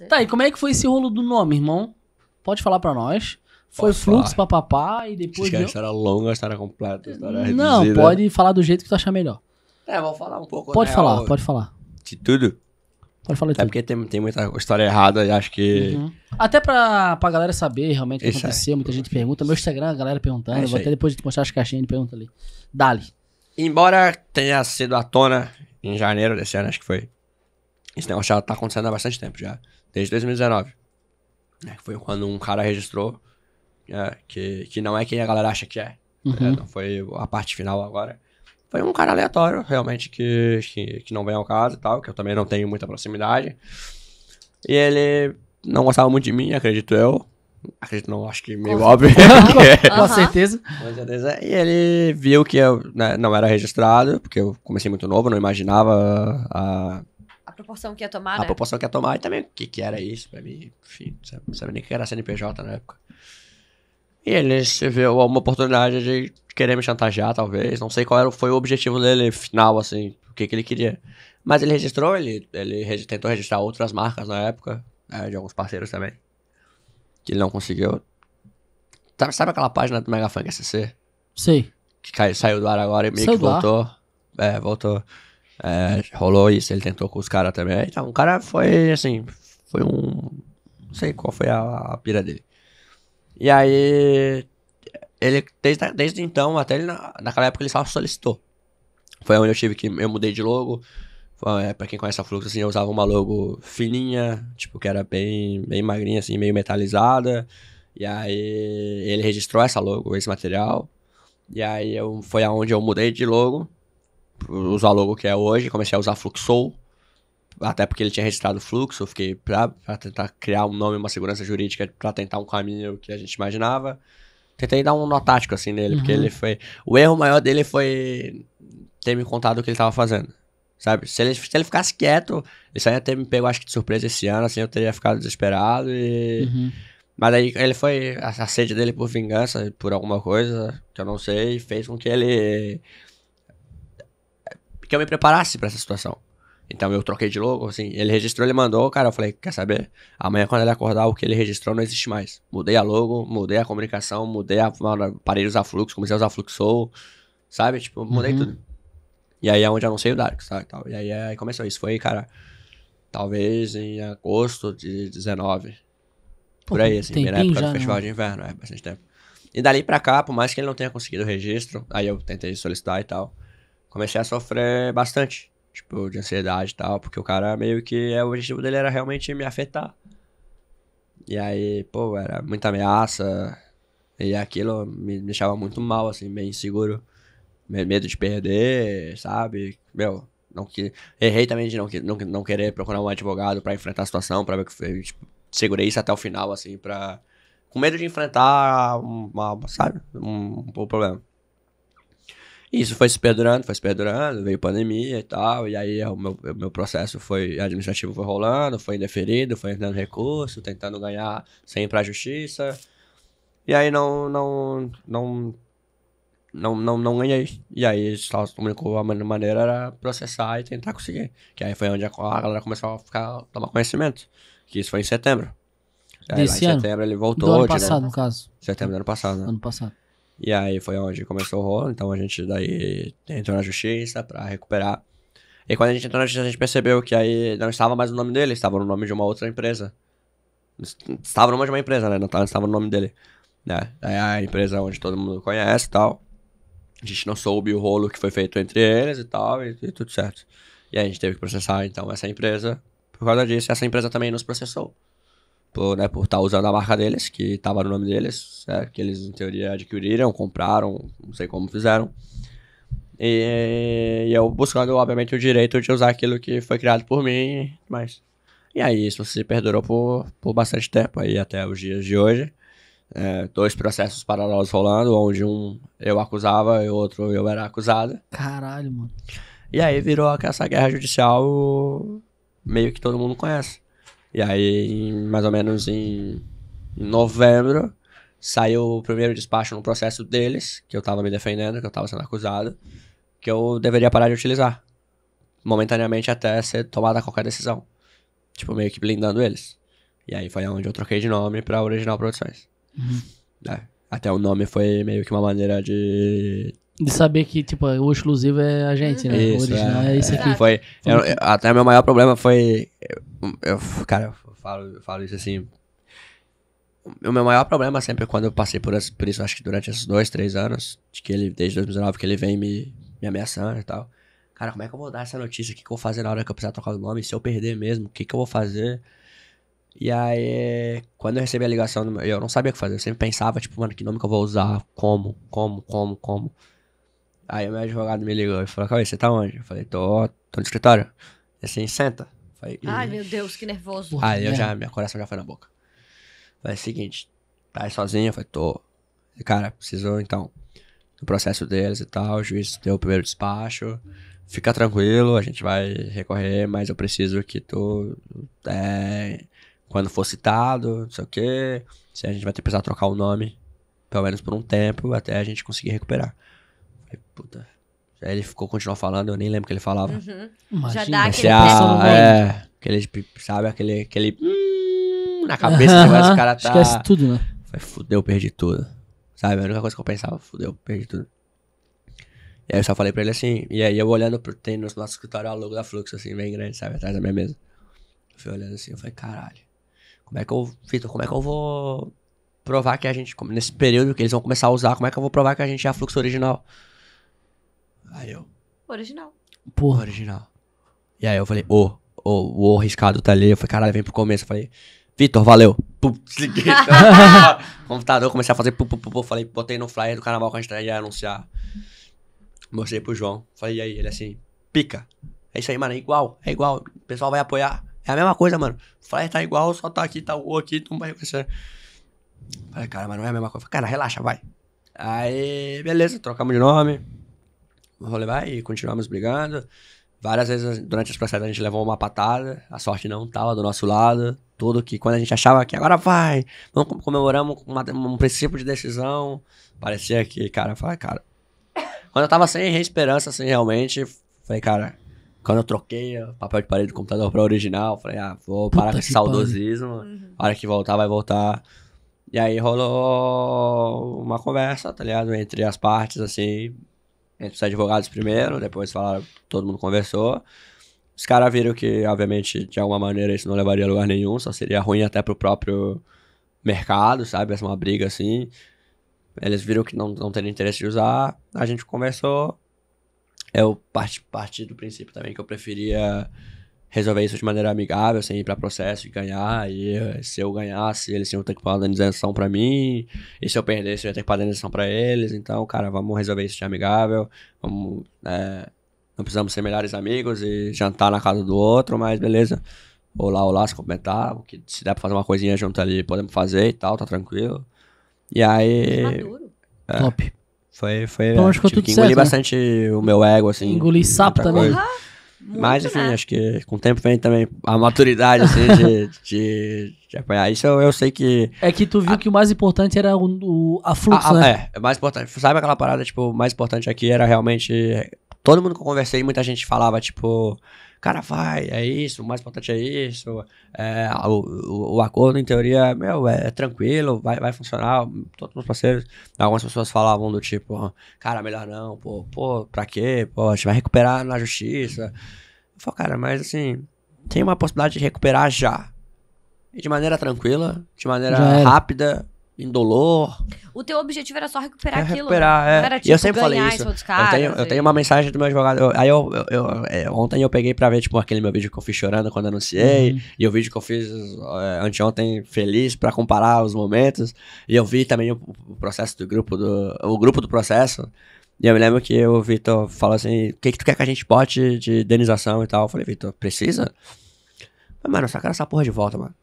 É tá, e como é que foi esse rolo do nome, irmão? Pode falar pra nós. Foi Posso fluxo, falar. papai e depois. Vocês era a história longa, história completa, história Não, reduzida. pode falar do jeito que tu achar melhor. É, vou falar um pouco. Pode né, falar, ó, pode falar. De tudo? Pode falar de é tudo. É porque tem, tem muita história errada e acho que. Uhum. Até pra, pra galera saber realmente o que aconteceu, aí. muita gente pergunta. Meu Instagram, a galera perguntando. É vou aí. até depois de mostrar as caixinhas de pergunta ali. Dali. Embora tenha sido à tona em janeiro desse ano, acho que foi. Esse negócio já tá acontecendo há bastante tempo já. Desde 2019. É, foi quando um cara registrou é, que, que não é quem a galera acha que é. Tá uhum. não foi a parte final agora. Foi um cara aleatório, realmente, que, que, que não vem ao caso e tal, que eu também não tenho muita proximidade. E ele não gostava muito de mim, acredito eu. Acredito não, acho que meio com óbvio. com certeza. Com certeza. E ele viu que eu né, não era registrado, porque eu comecei muito novo, não imaginava a proporção que ia tomar, A né? proporção que ia tomar e também o que, que era isso pra mim. Enfim, não sabia nem o que era CNPJ na época. E ele viu uma oportunidade de querer me chantagear, talvez. Não sei qual era, foi o objetivo dele final, assim, o que, que ele queria. Mas ele registrou, ele, ele regi tentou registrar outras marcas na época, né, de alguns parceiros também. Que ele não conseguiu. Sabe, sabe aquela página do Funk SC? Sei. Que cai, saiu do ar agora e meio que voltou. É, voltou. É, rolou isso, ele tentou com os caras também. Então, o cara foi assim, foi um. Não sei qual foi a, a pira dele. E aí. Ele, desde, desde então, até ele, na, naquela época, ele só solicitou. Foi onde eu tive que. Eu mudei de logo. Foi, é, pra quem conhece a Flux, assim, eu usava uma logo fininha, tipo, que era bem, bem magrinha, assim, meio metalizada. E aí ele registrou essa logo, esse material. E aí eu, foi aonde eu mudei de logo usar o logo que é hoje, comecei a usar Fluxo, até porque ele tinha registrado Fluxo, eu fiquei pra, pra tentar criar um nome, uma segurança jurídica, para tentar um caminho que a gente imaginava. Tentei dar um nó tático assim nele, uhum. porque ele foi. O erro maior dele foi ter me contado o que ele estava fazendo. Sabe? Se ele, se ele ficasse quieto, isso aí ia ter me pego, acho que de surpresa esse ano, assim, eu teria ficado desesperado e. Uhum. Mas aí ele foi. A, a sede dele por vingança, por alguma coisa, que eu não sei, fez com que ele que eu me preparasse para essa situação. Então eu troquei de logo, assim, ele registrou, ele mandou, cara, eu falei, quer saber? Amanhã quando ele acordar, o que ele registrou não existe mais. Mudei a logo, mudei a comunicação, mudei a parei de usar fluxo, comecei a usar fluxo, sabe? Tipo, mudei uhum. tudo. E aí é onde anunciei o Dark, sabe? E aí, aí começou isso. Foi, cara, talvez em agosto de 19. Pô, por aí, assim, bem na época do Festival de Inverno, é bastante tempo. E dali pra cá, por mais que ele não tenha conseguido o registro, aí eu tentei solicitar e tal comecei a sofrer bastante, tipo, de ansiedade e tal, porque o cara meio que é, o objetivo dele era realmente me afetar. E aí, pô, era muita ameaça, e aquilo me deixava muito mal, assim, bem inseguro. Medo de perder, sabe? Meu, não que errei também de não, não, não querer procurar um advogado para enfrentar a situação, para ver o que tipo, segurei isso até o final assim, para com medo de enfrentar uma, sabe, um, um, um problema. Isso foi se perdurando, foi se perdurando, veio pandemia e tal, e aí o meu, o meu processo foi administrativo foi rolando, foi indeferido, foi entrando recurso, tentando ganhar sem ir pra justiça. E aí não, não, não, não, não, não ganhei. E aí só a única maneira era processar e tentar conseguir. Que aí foi onde a, galera começou a ficar, tomar conhecimento, que isso foi em setembro. Aí, Desse lá em ano? setembro ele voltou. Do ano passado, né? no caso. Setembro do ano passado, né? Ano passado. E aí foi onde começou o rolo, então a gente daí entrou na justiça para recuperar. E quando a gente entrou na justiça, a gente percebeu que aí não estava mais o nome dele, estava no nome de uma outra empresa. Estava no nome de uma empresa, né? Não tá, estava no nome dele. Né? Aí é a empresa onde todo mundo conhece e tal. A gente não soube o rolo que foi feito entre eles e tal, e, e tudo certo. E aí a gente teve que processar, então, essa empresa. Por causa disso, essa empresa também nos processou por né, estar tá usando a marca deles, que estava no nome deles, certo? É, que eles, em teoria, adquiriram, compraram, não sei como fizeram. E, e, eu buscando, obviamente, o direito de usar aquilo que foi criado por mim, mas... E aí, isso se perdurou por, por bastante tempo, aí até os dias de hoje. É, dois processos paralelos rolando, onde um eu acusava e o outro eu era acusado. Caralho, mano. E aí virou essa guerra judicial meio que todo mundo conhece. E aí, mais ou menos em novembro, saiu o primeiro despacho no processo deles, que eu tava me defendendo, que eu tava sendo acusado, que eu deveria parar de utilizar. Momentaneamente até ser tomada qualquer decisão. Tipo, meio que blindando eles. E aí foi onde eu troquei de nome pra Original Produções. Uhum. É, até o nome foi meio que uma maneira de de saber que, tipo, o exclusivo é a gente, né? Isso, o original é, é isso aqui. Foi, eu, eu, até meu maior problema foi. Eu, eu cara, eu falo, eu falo isso assim. O meu maior problema sempre quando eu passei por, por isso, acho que durante esses dois, três anos, de que ele, desde 2019, que ele vem me, me ameaçando e tal. Cara, como é que eu vou dar essa notícia? O que, que eu vou fazer na hora que eu precisar trocar o nome? Se eu perder mesmo, o que, que eu vou fazer? E aí, quando eu recebi a ligação, eu não sabia o que fazer. Eu sempre pensava, tipo, mano, que nome que eu vou usar? Como? Como? Como? Como? Aí o meu advogado me ligou e falou, Cauê, você tá onde? Eu falei, tô, tô no escritório. E assim, senta. falei, Ai, meu Deus, que nervoso. Porra, aí eu né? já, meu coração já foi na boca. falei, seguinte, tá aí sozinho? Eu falei, tô. E, cara, precisou então do processo deles e tal, o juiz deu o primeiro despacho. Fica tranquilo, a gente vai recorrer, mas eu preciso que tu é, quando for citado, não sei o quê. Se a gente vai ter que precisar trocar o nome, pelo menos por um tempo, até a gente conseguir recuperar. Puta. Aí ele ficou, continuou falando, eu nem lembro o que ele falava. Uhum. Imagina. Já dá aquele a, É, aquele, sabe, aquele, aquele hum, na cabeça que o cara tá... Esquece tudo, né? Foi, fudeu, perdi tudo. Sabe, a única coisa que eu pensava, fudeu, perdi tudo. E aí eu só falei pra ele assim, e aí eu olhando pro, tem no nosso escritório a logo da Fluxo, assim, bem grande, sabe, atrás da minha mesa. Eu fui olhando assim, eu falei, caralho, como é que eu, Vitor, como é que eu vou provar que a gente, nesse período que eles vão começar a usar, como é que eu vou provar que a gente é a Fluxo original? Aí eu. Original. Porra, original. E aí eu falei, ô, ô, o riscado tá ali. Eu falei, caralho, vem pro começo. Eu falei, Vitor, valeu. Pum, desliguei. computador, comecei a fazer pum, pum, pum, pum. Falei, botei no flyer do carnaval que a gente ia anunciar. Mostrei pro João. Falei, e aí? Ele assim, pica. É isso aí, mano, é igual, é igual. O pessoal vai apoiar. É a mesma coisa, mano. Flyer tá igual, só tá aqui, tá o aqui, tu não vai reconhecer. Falei, cara, mas não é a mesma coisa. Falei, cara, relaxa, vai. Aí, beleza, trocamos de nome vou vai e continuamos brigando. Várias vezes durante as processos a gente levou uma patada, a sorte não estava do nosso lado. Tudo que quando a gente achava que agora vai, vamos comemoramos uma, um princípio de decisão, parecia que, cara, falei, cara. Quando eu tava sem esperança, assim, realmente, falei, cara, quando eu troquei o papel de parede do computador pra original, falei, ah, vou parar com esse saudosismo, uhum. a hora que voltar, vai voltar. E aí rolou uma conversa, tá ligado? Entre as partes, assim, entre os advogados primeiro, depois falaram, todo mundo conversou. Os caras viram que, obviamente, de alguma maneira isso não levaria a lugar nenhum, só seria ruim até pro próprio mercado, sabe? Essa é uma briga assim. Eles viram que não, não teria interesse de usar, a gente conversou. Eu parti, parti do princípio também que eu preferia resolver isso de maneira amigável, sem ir para processo e ganhar. E se eu ganhasse, eles iam que ter que pagar indenização para mim. E se eu perdesse, eu ia ter que pagar indenização para eles. Então, cara, vamos resolver isso de amigável. Vamos, é, não precisamos ser melhores amigos e jantar na casa do outro, mas beleza. Olá, olá, se comentar. que se der pra fazer uma coisinha junto ali, podemos fazer e tal, tá tranquilo. E aí. É, Top. Foi, foi. Então, é, acho que tive que engolir certo, né? bastante né? o meu ego, assim. Engolir sapo também. Coisa. Muito, Mas, enfim, assim, né? acho que com o tempo vem também a maturidade, assim, de, de, de, apanhar. Isso eu, eu, sei que. É que tu viu a, que o mais importante era o, o a fluxo, a, a, né? É, é mais importante. Sabe aquela parada, tipo, o mais importante aqui era realmente Todo mundo que eu conversei, muita gente falava, tipo, cara, vai, é isso, o mais importante é isso. É, o, o, o, acordo, em teoria, meu, é, é tranquilo, vai, vai funcionar. Todos os parceiros. Algumas pessoas falavam do tipo, cara, melhor não, pô, pô, pra quê? Pô, a gente vai recuperar na justiça. Eu falo, cara, mas assim, tem uma possibilidade de recuperar já. E de maneira tranquila, de maneira rápida indolor. O teu objetivo era só recuperar é aquilo. Recuperar, né? é. Era, tipo, eu sempre falei isso. Caras, eu, tenho, eu tenho uma mensagem do meu advogado. Eu, aí eu, eu é, ontem eu peguei pra ver, tipo, aquele meu vídeo que eu fiz chorando quando anunciei. Uhum. E o vídeo que eu fiz é, anteontem feliz pra comparar os momentos. E eu vi também o, o, processo do grupo, do, o grupo do processo. E eu me lembro que o Vitor falou assim, o que que tu quer que a gente bote de indenização e tal? Eu falei, Vitor, precisa? Mas, mano, só quero essa porra de volta, mano.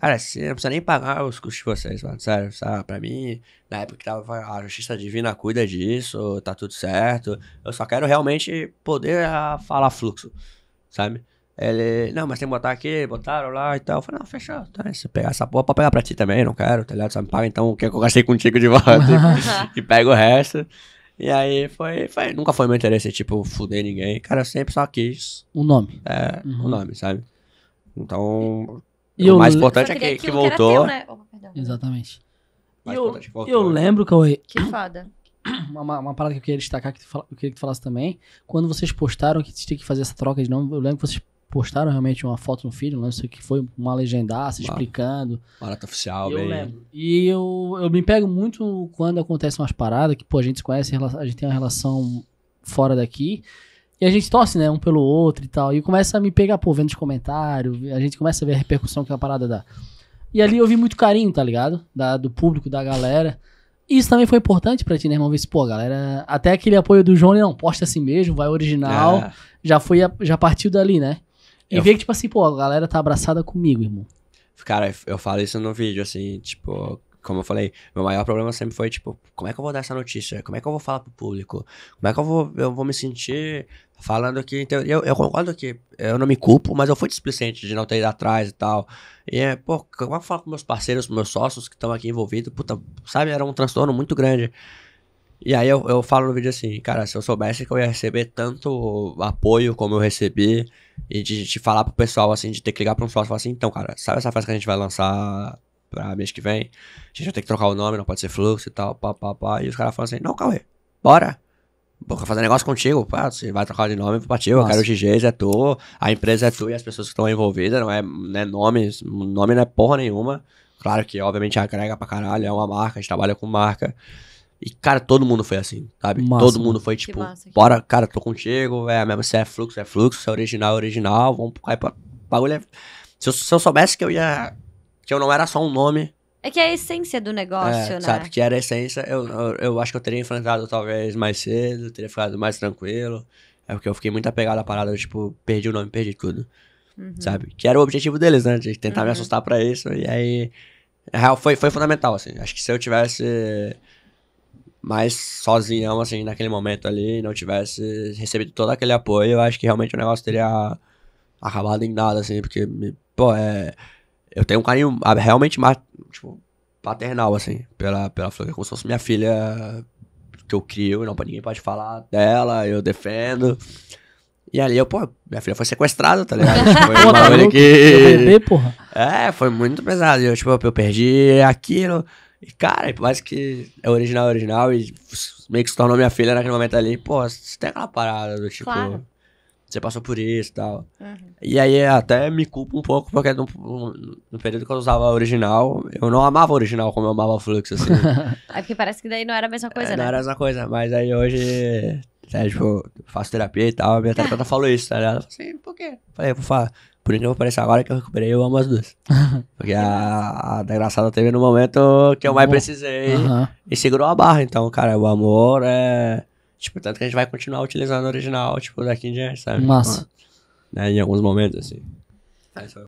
Cara, você não precisa nem pagar os custos de vocês, mano. Sério, sabe? Pra mim, na época que tava, ah, a justiça divina cuida disso, tá tudo certo. Eu só quero realmente poder a, ah, falar fluxo, sabe? Ele, não, mas tem que botar aqui, botaram lá e tal. Eu falei, não, fechou. Tá, se pegar essa porra, pode pegar pra ti também, não quero, tá ligado? Só me paga então o que eu gastei contigo de volta e, pega o resto. E aí foi, foi, Nunca foi meu interesse, tipo, fuder ninguém. Cara, eu sempre só quis. O um nome. É, o uhum. um nome, sabe? Então, e o mais importante é que, que voltou. Que teu, né? oh, Exatamente. E eu, que voltou, eu lembro, Cauê. Que foda. Uma, uma, parada que eu queria destacar, que eu queria que tu falasse também. Quando vocês postaram que tinha que fazer essa troca de nome, eu lembro que vocês postaram realmente uma foto no filho, não sei o que foi, uma legendaça explicando. Barata oficial, eu bem. lembro. E eu, eu me pego muito quando acontecem umas paradas que, pô, a gente se conhece, a gente tem uma relação fora daqui. E a gente torce, né, um pelo outro e tal. E começa a me pegar, pô, vendo os comentários a gente começa a ver a repercussão que a parada dá. E ali eu vi muito carinho, tá ligado? Da, do público, da galera. E isso também foi importante pra ti, né, irmão? Ver se, pô, galera, até aquele apoio do Johnny, não, posta assim mesmo, vai original. É. Já foi, já partiu dali, né? E eu... ver que, tipo assim, pô, a galera tá abraçada comigo, irmão. Cara, eu falo isso no vídeo, assim, tipo, como eu falei, meu maior problema sempre foi, tipo, como é que eu vou dar essa notícia? Como é que eu vou falar pro público? Como é que eu vou, eu vou me sentir falando que. Então, eu, eu concordo que eu não me culpo, mas eu fui displicente de não ter ido atrás e tal. E é, pô, como é que eu falo com meus parceiros, com meus sócios que estão aqui envolvidos? Puta, sabe, era um transtorno muito grande. E aí eu, eu falo no vídeo assim, cara, se eu soubesse que eu ia receber tanto apoio como eu recebi, e de, de falar pro pessoal assim, de ter que ligar pra um sócio e falar assim, então, cara, sabe essa festa que a gente vai lançar pra mês que vem. A gente vai ter que trocar o nome, não pode ser fluxo e tal, pá, pá, pá. E os caras falam assim, não, Cauê, bora. Vou fazer negócio contigo, pá, você vai trocar de nome ti, eu quero o GG, é tu, a empresa é tu e as pessoas que estão envolvidas, não é, não é nome, nome não é porra nenhuma. Claro que, obviamente, agrega pra caralho, é uma marca, a gente trabalha com marca. E, cara, todo mundo foi assim, sabe? Massa, todo mundo foi tipo, massa, bora, cara, tô contigo, é, é mesmo, se é fluxo, é fluxo, se é original, é original, vamos cair o bagulho. É... Se, eu, se eu soubesse que eu ia que eu não era só um nome. É que é a essência do negócio, é, né? Sabe, que era a essência. Eu, eu, eu, acho que eu teria enfrentado talvez mais cedo, teria ficado mais tranquilo. É porque eu fiquei muito apegado à parada, eu, tipo, perdi o nome, perdi tudo. Uhum. Sabe? Que era o objetivo deles, né? De tentar uhum. me assustar para isso. E aí. real, foi, foi fundamental, assim. Acho que se eu tivesse mais sozinho assim, naquele momento ali, não tivesse recebido todo aquele apoio, eu acho que realmente o negócio teria acabado em nada, assim, porque, pô, é eu tenho um carinho ah, realmente tipo, paternal, assim, pela, pela Flor, é como se fosse minha filha que eu crio, não, ninguém pode falar dela, eu defendo. E ali eu, pô, minha filha foi sequestrada, tá ligado? foi um que. Bebê, porra. É, foi muito pesado. Eu, tipo, eu perdi aquilo. E, cara, por mais que é original, é original, e meio que se tornou minha filha naquele momento ali, pô, você tem aquela parada do tipo. Claro você passou por isso e tal. Uhum. E aí até me culpo um pouco, porque no, no, período que eu usava a original, eu não amava a original como eu amava o fluxo, assim. é porque parece que daí não era a mesma coisa, é, né? Não era a mesma coisa, mas aí hoje, né, tipo, faço terapia e tal, a minha terapeuta falou isso, tá ligado? Ela falou assim, por quê? falei, vou falar. Por isso eu vou aparecer agora que eu recuperei, eu amo as duas. Porque a, a desgraçada teve no momento que eu mais precisei uhum. e segurou a barra. Então, cara, o amor é. Tipo, tanto que a gente vai continuar utilizando o original, tipo, daqui em diante, sabe? Massa. Né, em alguns momentos, assim. Tá.